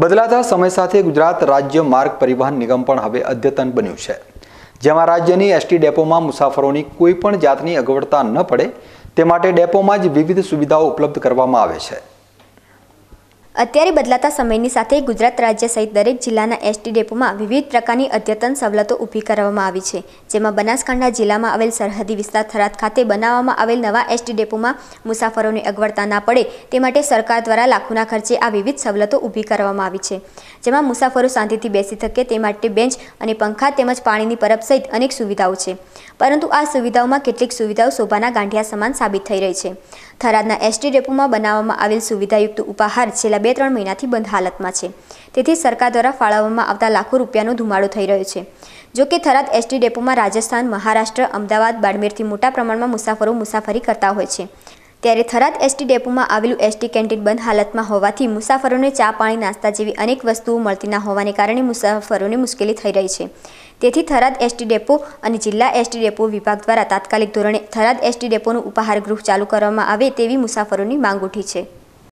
બદલાતા સમય સાથે ગુજરાત રાજ્ય માર્ગ પરિવહન નિગમ પણ હવે અદ્યતન બન્યું છે જેમાં રાજ્યની એસટી ડેપોમાં મુસાફરોની કોઈપણ જાતની અગવડતા ન પડે તે માટે ડેપોમાં જ વિવિધ સુવિધાઓ ઉપલબ્ધ કરવામાં આવે છે અત્યારે બદલાતા સમયની સાથે ગુજરાત રાજ્ય સહિત દરેક જિલ્લાના એસટી ડેપોમાં વિવિધ પ્રકારની અદ્યતન સવલતો ઊભી કરવામાં આવી છે જેમાં બનાસકાંઠા જિલ્લામાં આવેલ સરહદી વિસ્તાર થરાદ ખાતે બનાવવામાં આવેલ નવા એસટી ડેપોમાં મુસાફરોની અગવડતા ના પડે તે માટે સરકાર દ્વારા લાખોના ખર્ચે આ વિવિધ સવલતો ઊભી કરવામાં આવી છે જેમાં મુસાફરો શાંતિથી બેસી શકે તે માટે બેન્ચ અને પંખા તેમજ પાણીની પરબ સહિત અનેક સુવિધાઓ છે પરંતુ આ સુવિધાઓમાં કેટલીક સુવિધાઓ શોભાના ગાંઠિયા સમાન સાબિત થઈ રહી છે થરાદના એસટી ડેપોમાં બનાવવામાં આવેલ સુવિધાયુક્ત ઉપહાર છેલ્લા બે ત્રણ મહિનાથી બંધ હાલતમાં છે તેથી સરકાર દ્વારા ફાળવવામાં આવતા લાખો રૂપિયાનો ધુમાડો થઈ રહ્યો છે જોકે કે થરાદ એસટી ડેપોમાં રાજસ્થાન મહારાષ્ટ્ર અમદાવાદ બાડમેરથી મોટા પ્રમાણમાં મુસાફરો મુસાફરી કરતા હોય છે ત્યારે થરાદ એસટી ડેપોમાં આવેલું એસટી કેન્ટીન બંધ હાલતમાં હોવાથી મુસાફરોને ચા પાણી નાસ્તા જેવી અનેક વસ્તુઓ મળતી ના હોવાને કારણે મુસાફરોને મુશ્કેલી થઈ રહી છે તેથી થરાદ એસટી ડેપો અને જિલ્લા એસટી ડેપો વિભાગ દ્વારા તાત્કાલિક ધોરણે થરાદ એસટી ડેપોનું ઉપાહાર ગૃહ ચાલુ કરવામાં આવે તેવી મુસાફરોની માંગ ઉઠી છે